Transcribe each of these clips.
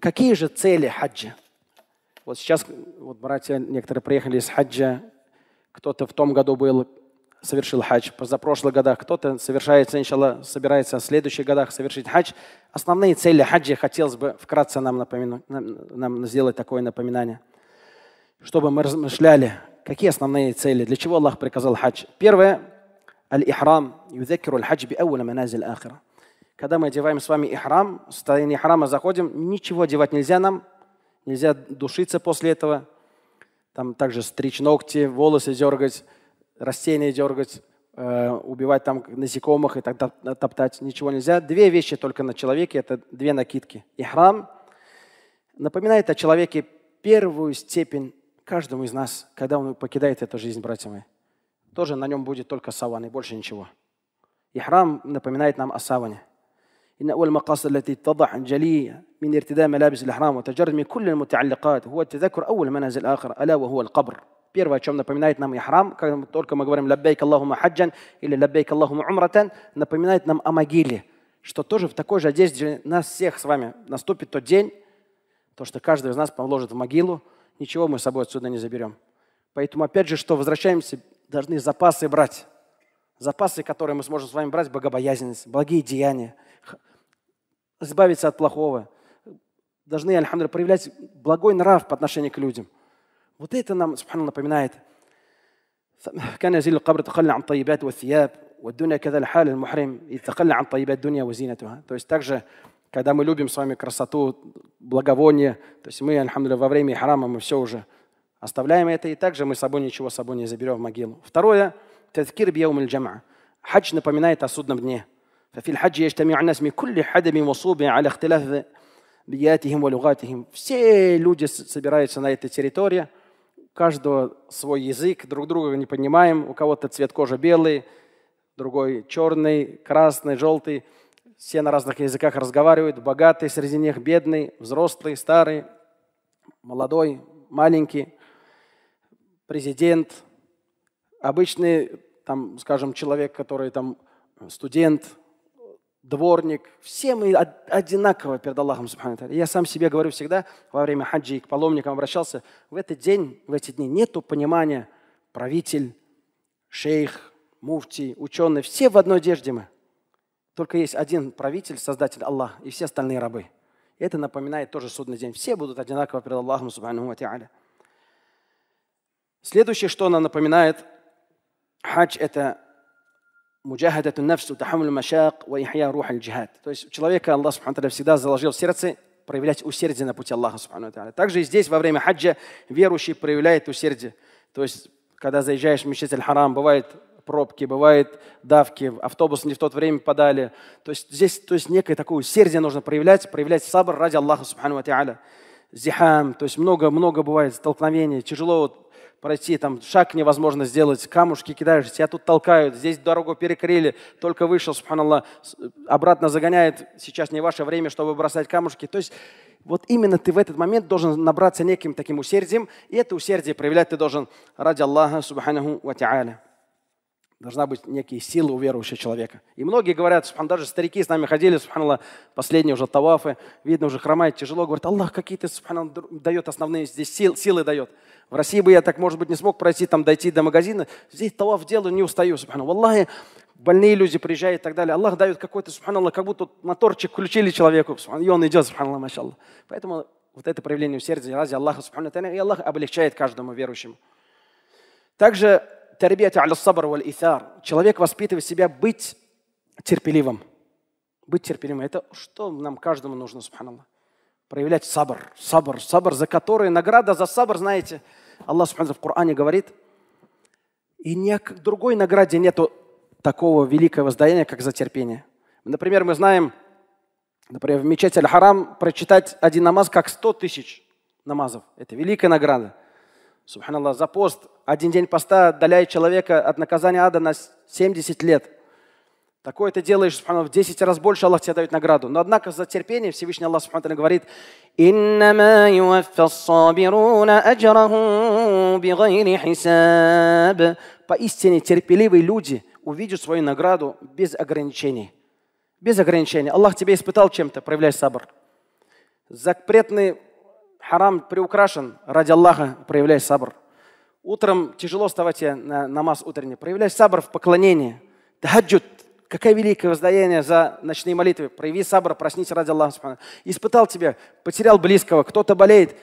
Какие же цели хаджа? Вот сейчас вот братья некоторые приехали из хаджа, кто-то в том году был, совершил хадж, за прошлых годах кто-то совершает, сначала собирается в следующих годах совершить хадж. Основные цели хаджа хотелось бы вкратце нам, напомину, нам, нам сделать такое напоминание, чтобы мы размышляли, какие основные цели, для чего Аллах приказал хадж. Первое, аль-ихрам, юзакиру аль-хадж би аула маназил ахира. Когда мы одеваем с вами ихрам, в состоянии храма заходим, ничего одевать нельзя нам, нельзя душиться после этого, там также стричь ногти, волосы дергать, растения дергать, э, убивать там насекомых и так топтать, ничего нельзя. Две вещи только на человеке, это две накидки. Ихрам напоминает о человеке первую степень каждому из нас, когда он покидает эту жизнь, братья мои. Тоже на нем будет только саван и больше ничего. Ихрам напоминает нам о саване. إن أول المقاصد التي تضع جلية من ارتداء ملابس الإحرام وتجرد كل المتعلقات هو تذكر أول منازل آخر ألا وهو القبر Первое, о чем напоминает нам Ихрам, когда только мы говорим «Лаббейк Аллахума хаджан» или «Лаббейк Аллахума умратан», напоминает нам о могиле, что тоже в такой же одежде нас всех с вами наступит тот день, то, что каждый из нас положит в могилу, ничего мы с собой отсюда не заберем. Поэтому опять же, что возвращаемся, должны запасы брать. Запасы, которые мы сможем с вами брать, богобоязненность, благие деяния – избавиться от плохого. Должны, альхамдулилля, проявлять благой нрав по отношению к людям. Вот это нам, субхану, напоминает. كان يزيل القبر تخلى عن طيبات والثياب والدنيا كذا الحال المحرم يتخلى عن طيبات الدنيا وزينتها. То есть также, когда мы любим с вами красоту, благовоние, то есть мы, альхамдулилля, во время храма мы все уже оставляем это, и также мы с собой ничего с собой не заберем в могилу. Второе, таткир бьяум джама. Хадж напоминает о судном дне. ففي الحج يجتمع الناس من كل حدب وصوب على اختلاف бьятихим валюгатихим. Все люди собираются на этой территории, каждого свой язык, друг друга не понимаем, у кого-то цвет кожи белый, другой черный, красный, желтый. Все на разных языках разговаривают, богатый среди них, бедный, взрослый, старый, молодой, маленький, президент, обычный, там, скажем, человек, который там студент, дворник, все мы одинаково перед Аллахом. Я сам себе говорю всегда, во время хаджи и к паломникам обращался, в этот день, в эти дни нету понимания правитель, шейх, муфти, ученые, все в одной одежде мы. Только есть один правитель, создатель Аллах, и все остальные рабы. Это напоминает тоже судный день. Все будут одинаково перед Аллахом. Следующее, что она напоминает, хадж – это муджахада нафс, тахамуль машак, ва ихья рух джихад. То есть у человека Аллах Субхану всегда заложил в сердце проявлять усердие на пути Аллаха Субхану Также и здесь во время хаджа верующий проявляет усердие. То есть когда заезжаешь в мечеть Аль-Харам, бывает пробки, бывает давки, автобус не в тот время подали. То есть здесь то есть некое такое усердие нужно проявлять, проявлять сабр ради Аллаха Субхану Ва Зихам, то есть много-много бывает столкновений, тяжело вот пройти, там шаг невозможно сделать, камушки кидаешь, тебя тут толкают, здесь дорогу перекрыли, только вышел, субханаллах, обратно загоняет, сейчас не ваше время, чтобы бросать камушки. То есть вот именно ты в этот момент должен набраться неким таким усердием, и это усердие проявлять ты должен ради Аллаха, субханаху ва та'аля. Должна быть некие силы у верующего человека. И многие говорят, субхан, даже старики с нами ходили, субханаллах, последние уже тавафы, видно, уже хромает тяжело, говорят, Аллах какие-то, субхан, дает основные здесь сил, силы дает. В России бы я так, может быть, не смог пройти, там, дойти до магазина. Здесь таваф делаю, не устаю, субхан. Валлахи, больные люди приезжают и так далее. Аллах дает какой-то, субханаллах, как будто моторчик включили человеку, субхан, и он идет, субханаллах, машаллах. Поэтому вот это проявление в сердце ради Аллаха, субханаллах, и Аллах облегчает каждому верующему. Также тарбият аля сабр валь исар. Человек воспитывает себя быть терпеливым. Быть терпеливым. Это что нам каждому нужно, субханаллах? Проявлять сабр, сабр, сабр, за который награда за сабр, знаете, Аллах субханаллах в Коране говорит, и ни о другой награде нету такого великого воздаяния, как за терпение. Например, мы знаем, например, в мечеть Аль-Харам прочитать один намаз как сто тысяч намазов. Это великая награда. Субханаллах, за пост, один день поста отдаляет человека от наказания ада на 70 лет. Такое ты делаешь, субханаллах, в 10 раз больше Аллах тебе дает награду. Но однако за терпение Всевышний Аллах субханаллах говорит, Поистине терпеливые люди увидят свою награду без ограничений. Без ограничений. Аллах тебя испытал чем-то, проявляй сабр. Запретный Харам приукрашен. Ради Аллаха проявляй сабр. Утром тяжело вставать на намаз утренний. Проявляй сабр в поклонении. Тагаджуд. Какое великое воздаяние за ночные молитвы. Прояви сабр, проснись ради Аллаха. Испытал тебя, потерял близкого, кто-то болеет.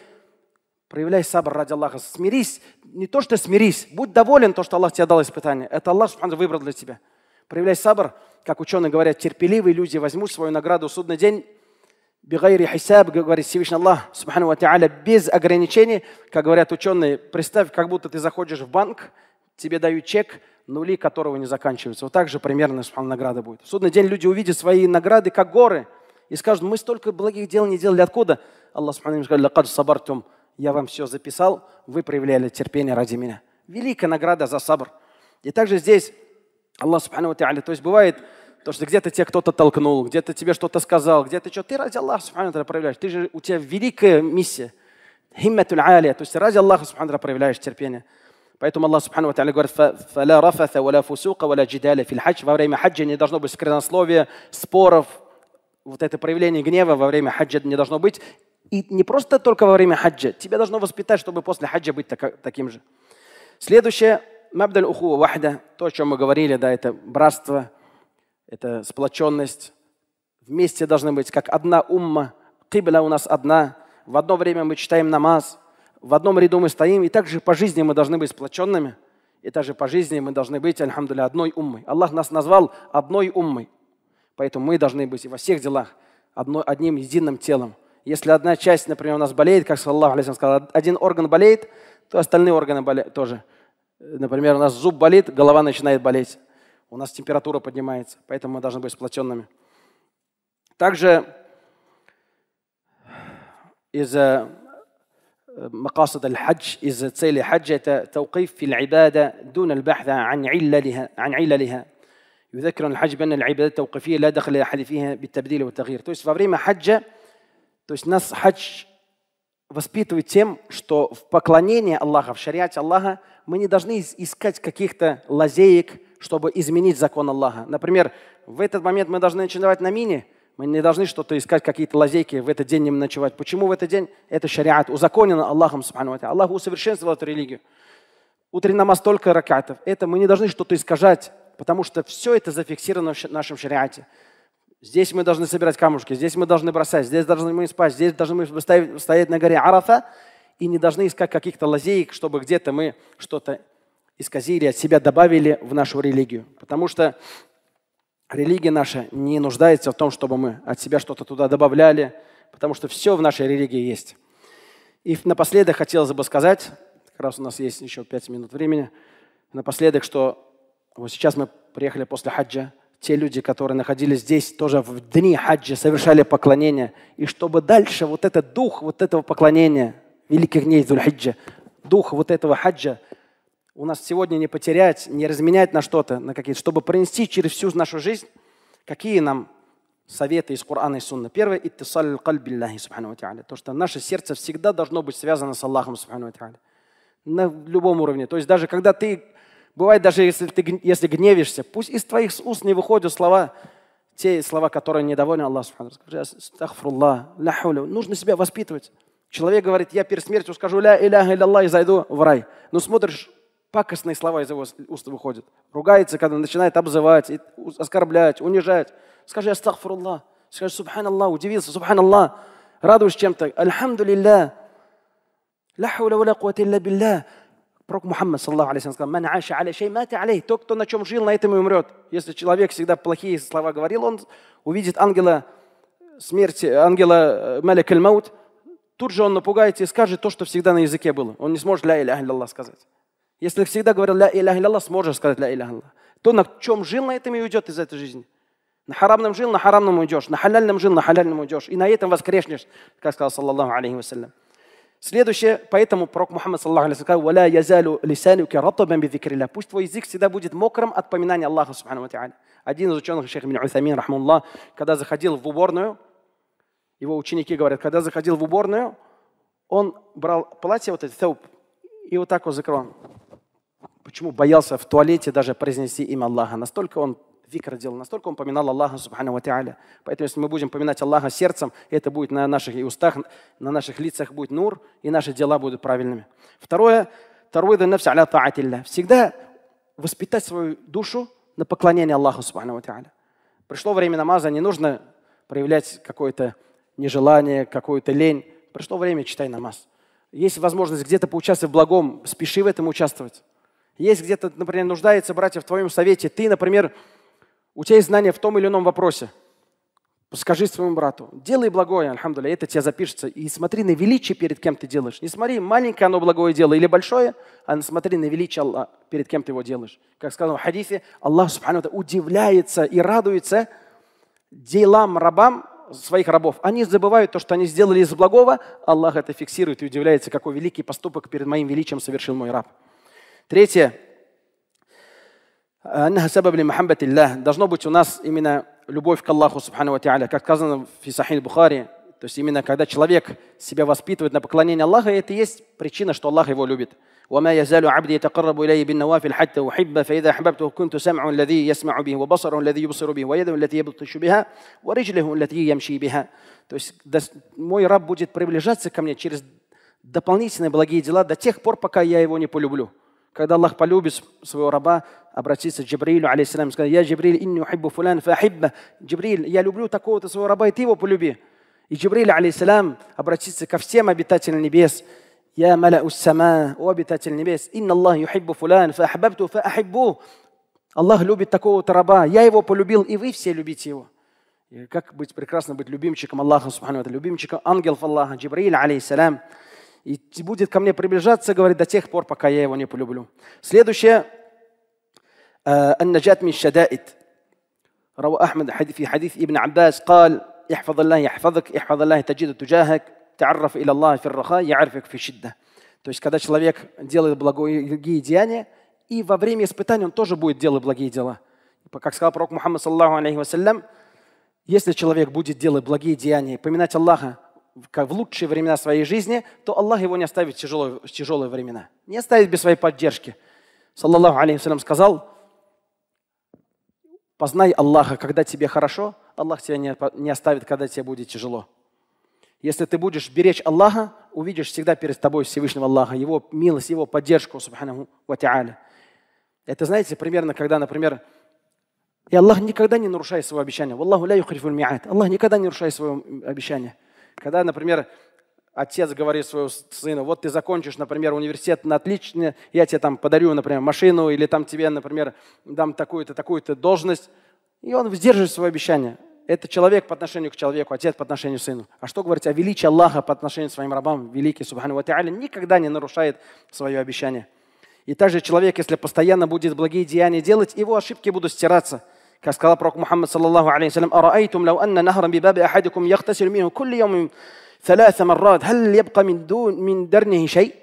Проявляй сабр ради Аллаха. Смирись. Не то, что смирись. Будь доволен то, что Аллах тебе дал испытание. Это Аллах выбрал для тебя. Проявляй сабр. Как ученые говорят, терпеливые люди возьмут свою награду в судный день Бигайри хисаб, говорит Всевышний Аллах, Субхану Ва без ограничений, как говорят ученые, представь, как будто ты заходишь в банк, тебе дают чек, нули которого не заканчиваются. Вот так же примерно Субхану награда будет. В судный день люди увидят свои награды, как горы, и скажут, мы столько благих дел не делали, откуда? Аллах Субхану сказал, лакад сабартум, я вам все записал, вы проявляли терпение ради меня. Великая награда за сабр. И также здесь Аллах Субхану Ва то есть бывает, Потому что где-то тебя кто-то толкнул, где-то тебе что-то сказал, где-то что. Ты ради Аллаха Субхану проявляешь. Ты же, у тебя великая миссия. Химматуль алия. То есть ради Аллаха Субхану проявляешь терпение. Поэтому Аллах Субхану Ва говорит, «Фаля рафата, валя фусука, валя джидаля фил Во время хаджа не должно быть сквернословия, споров, вот это проявление гнева во время хаджа не должно быть. И не просто только во время хаджа. Тебя должно воспитать, чтобы после хаджа быть так, таким же. Следующее. Мабдаль уху вахда. То, о чем мы говорили, да, это братство, это сплоченность. Вместе должны быть, как одна умма. Кибля у нас одна. В одно время мы читаем намаз. В одном ряду мы стоим. И также по жизни мы должны быть сплоченными. И также по жизни мы должны быть, альхамдуля, одной уммой. Аллах нас назвал одной уммой. Поэтому мы должны быть во всех делах одно, одним единым телом. Если одна часть, например, у нас болеет, как Аллах, алейхи сказал, один орган болеет, то остальные органы болеют тоже. Например, у нас зуб болит, голова начинает болеть у нас температура поднимается, поэтому мы должны быть сплоченными. Также из مقاصد э, хадж из цели хаджа حج توقيف في العبادة دون البحث عن عللها عن عللها يذكر الحج بأن العبادات التوقيفية لا دخل لأحد فيها بالتبديل والتغيير то есть во время хаджа то есть нас хадж воспитывает тем, что в поклонении Аллаха, в шариате Аллаха мы не должны искать каких-то лазеек, чтобы изменить закон Аллаха. Например, в этот момент мы должны ночевать на мине, мы не должны что-то искать, какие-то лазейки, в этот день не ночевать. Почему в этот день? Это шариат, узаконено Аллахом. Аллах усовершенствовал эту религию. Утренний намаз только ракатов. Это мы не должны что-то искажать, потому что все это зафиксировано в нашем шариате. Здесь мы должны собирать камушки, здесь мы должны бросать, здесь должны мы спать, здесь должны мы стоять на горе Арафа и не должны искать каких-то лазеек, чтобы где-то мы что-то исказили, от себя добавили в нашу религию. Потому что религия наша не нуждается в том, чтобы мы от себя что-то туда добавляли, потому что все в нашей религии есть. И напоследок хотелось бы сказать, как раз у нас есть еще пять минут времени, напоследок, что вот сейчас мы приехали после хаджа, те люди, которые находились здесь, тоже в дни хаджа совершали поклонение. И чтобы дальше вот этот дух вот этого поклонения, великих дней Зульхиджа, дух вот этого хаджа у нас сегодня не потерять, не разменять на что-то, на какие-то, чтобы пронести через всю нашу жизнь, какие нам советы из Корана и Сунны. Первое – иттисаль кальбилляхи, субхану То, что наше сердце всегда должно быть связано с Аллахом, субхану На любом уровне. То есть даже когда ты, бывает даже если ты если гневишься, пусть из твоих уст не выходят слова, те слова, которые недовольны Аллах, субхану Скажи, Нужно себя воспитывать. Человек говорит, я перед смертью скажу, ля иляха и зайду в рай. Но смотришь, Пакостные слова из его уст выходят. Ругается, когда начинает обзывать, оскорблять, унижать. Скажи «Астагфируллах», скажи «Субханаллах», удивился «Субханаллах», радуешь чем-то «Альхамду лилля», «Ля Пророк Мухаммад, саллаху алейхи сказал, «Ман аша аля шей мати алей». Тот, кто на чем жил, на этом и умрет. Если человек всегда плохие слова говорил, он увидит ангела смерти, ангела э, Малик аль-Маут, тут же он напугается и скажет то, что всегда на языке было. Он не сможет «Ля иля сказать. Если всегда говорил «Ля илях илля сможешь сказать «Ля илях илля То, на чем жил, на этом и уйдет из этой жизни. На харамном жил, на харамном уйдешь. На халяльном жил, на халяльном уйдешь. И на этом воскрешнешь, как сказал саллаллаху алейхи вассалям. Следующее, поэтому пророк Мухаммад саллаху алейхи сказал, «Валя язалю лисанюка раттабан бидзикрилля». Пусть твой язык всегда будет мокрым от поминания Аллаха, субхану Один из ученых, шейх Мин Усамин, рахмуллах, когда заходил в уборную, его ученики говорят, когда заходил в уборную, он брал платье, вот это и вот так вот закрывал. Почему боялся в туалете даже произнести имя Аллаха? Настолько он викр делал, настолько он поминал Аллаха Субхану Ва Поэтому если мы будем поминать Аллаха сердцем, это будет на наших и устах, на наших лицах будет нур, и наши дела будут правильными. Второе, второе, всегда воспитать свою душу на поклонение Аллаху Субхану Ва Пришло время намаза, не нужно проявлять какое-то нежелание, какую-то лень. Пришло время, читай намаз. Есть возможность где-то поучаствовать в благом, спеши в этом участвовать есть где-то, например, нуждается, братья, в твоем совете. Ты, например, у тебя есть знания в том или ином вопросе. Скажи своему брату, делай благое, альхамдуля, это тебе запишется. И смотри на величие, перед кем ты делаешь. Не смотри, маленькое оно благое дело или большое, а смотри на величие Аллаха, перед кем ты его делаешь. Как сказано в хадисе, Аллах субхану удивляется и радуется делам рабам своих рабов. Они забывают то, что они сделали из благого, Аллах это фиксирует и удивляется, какой великий поступок перед моим величием совершил мой раб. Третье. Сабаб Мухаммад Иллах. Должно быть у нас именно любовь к Аллаху, субхану ва как сказано в Исахиль Бухари. То есть именно когда человек себя воспитывает на поклонение Аллаха, это и есть причина, что Аллах его любит. وما يزال عبدي يتقرب إلي بالنوافل حتى أحبه فإذا أحببته كنت سمعه الذي يسمع به وبصره الذي يبصر به ويده التي يبطش بها ورجله التي يمشي بها То есть мой раб будет приближаться ко мне через дополнительные благие дела до тех пор, пока я его не полюблю. Когда Аллах полюбит своего раба, обратиться к Джибрилю, алейсалям, и сказать, «Я Джибриль, инни ухиббу фулян фахибба». Джибриль, я люблю такого-то своего раба, и ты его полюби. И Джибриль, алейсалям, обратиться ко всем обитателям небес, «Я маляу уссама, о обитатель небес, инна Аллах юхиббу фулян фахаббабту фахиббу». Аллах любит такого-то раба, я его полюбил, и вы все любите его. И как быть прекрасно быть любимчиком Аллаха, любимчиком ангелов Аллаха, Джибриль, алейсалям. и будет ко мне приближаться, говорит, до тех пор, пока я его не полюблю. Следующее. النجاة من الشدائد روى أحمد في حديث ابن عباس قال احفظ الله يحفظك احفظ الله تجد تجاهك تعرف إلى الله في الرخاء يعرفك في الشدة То есть, когда человек делает благие деяния, и во время испытаний он тоже будет делать благие дела. Как сказал пророк Мухаммад, если человек будет делать благие деяния, поминать Аллаха, как в лучшие времена своей жизни, то Аллах его не оставит в тяжелые, в тяжелые времена. Не оставит без своей поддержки. Саллаллаху алейхи сказал, познай Аллаха, когда тебе хорошо, Аллах тебя не, не оставит, когда тебе будет тяжело. Если ты будешь беречь Аллаха, увидишь всегда перед тобой Всевышнего Аллаха, Его милость, Его поддержку, субханаху ва та'аля. Это, знаете, примерно, когда, например, и Аллах никогда не нарушает свое обещание. Аллаху ля юхрифуль Аллах никогда не нарушает свое обещание. Когда, например, отец говорит своему сыну, вот ты закончишь, например, университет на ну, отлично, я тебе там подарю, например, машину, или там тебе, например, дам такую-то, такую-то должность, и он сдерживает свое обещание. Это человек по отношению к человеку, отец по отношению к сыну. А что говорить о величии Аллаха по отношению к своим рабам? Великий, субхану ва никогда не нарушает свое обещание. И также человек, если постоянно будет благие деяния делать, его ошибки будут стираться – как сказал пророк Мухаммад, саллаллаху алейхи салям, «Араайтум лау анна нахрам бибаби ахадикум яхтасил минху кулли йомим ثلاث маррат, хал ябка мин, дун, мин дарнихи шай?»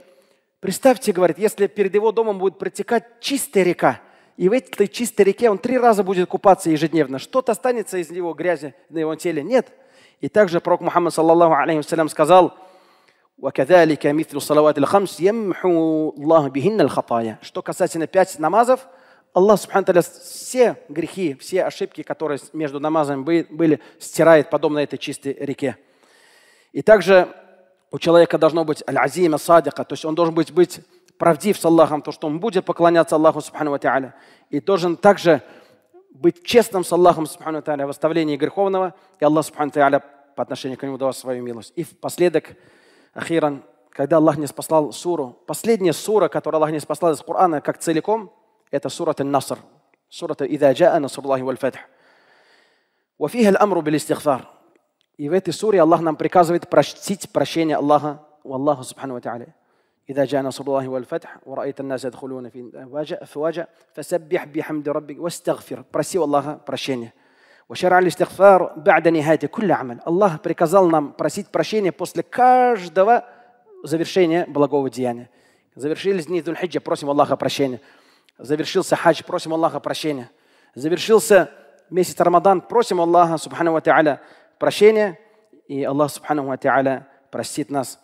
Представьте, говорит, если перед его домом будет протекать чистая река, и в этой чистой реке он три раза будет купаться ежедневно. Что-то останется из него грязи на его теле? Нет. И также пророк Мухаммад, саллаллаху алейхи салям, сказал, وكذلك مثل الصلوات الخمس يمحو الله بهن الخطايا. Что касательно пять намазов – Аллах Субхану все грехи, все ошибки, которые между намазами были, стирает, подобно этой чистой реке. И также у человека должно быть аль-азима садика, то есть он должен быть, быть правдив с Аллахом, то, что он будет поклоняться Аллаху Субхану Тааля. И должен также быть честным с Аллахом Субхану Тааля в оставлении греховного, и Аллах Субхану Тааля по отношению к нему давал свою милость. И впоследок, ахиран, когда Аллах не спасал суру, последняя сура, которую Аллах не спасал из Корана, как целиком – ايه سوره النصر سوره اذا جاء نصر الله والفتح وفيها الامر بالاستغفار и в السورة الله Аллах нам приказывает простить الله والله سبحانه وتعالى إذا جاء نصر الله والفتح ورأيت الناس يدخلون في فواجع فسبح بحمد ربك واستغفر برسي والله برشيني وشرع الاستغفار بعد نهاية كل عمل الله приказал برسيت просить прощения после каждого завершения благого деяния завершились дни ذو الحجة просим الله прощения Завершился хадж, просим Аллаха прощения. Завершился месяц Рамадан, просим Аллаха, субхану ва прощения. И Аллах, субхану ва простит нас.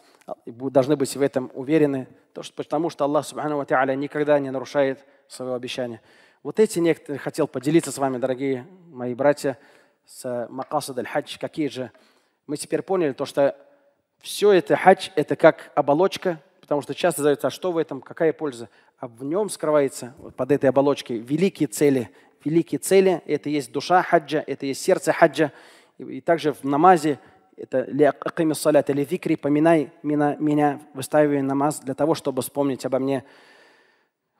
И должны быть в этом уверены, потому что Аллах, субхану ва никогда не нарушает своего обещания. Вот эти некоторые хотел поделиться с вами, дорогие мои братья, с Макасад аль-Хадж, какие же. Мы теперь поняли то, что все это хадж, это как оболочка, потому что часто задаются, а что в этом, какая польза? а в нем скрывается, вот под этой оболочкой, великие цели. Великие цели – это есть душа хаджа, это есть сердце хаджа. И, и также в намазе это «Лиаками салят» или «Викри» «Поминай меня, меня, выстаивай намаз для того, чтобы вспомнить обо мне».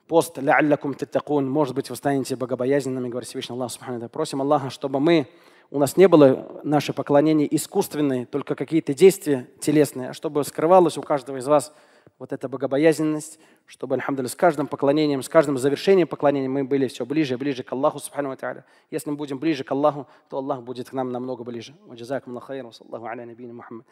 Пост «Ляллякум таттакун» Может быть, вы станете богобоязненными, говорит Всевышний Аллах. Просим Аллаха, чтобы мы у нас не было наше поклонение искусственное, только какие-то действия телесные, а чтобы скрывалось у каждого из вас – вот эта богобоязненность, чтобы, альхамдулилля, с каждым поклонением, с каждым завершением поклонения мы были все ближе и ближе к Аллаху, субхану ва Если мы будем ближе к Аллаху, то Аллах будет к нам намного ближе. Ваджазакум Аллаху хайру, саллаху аля набийна Мухаммад.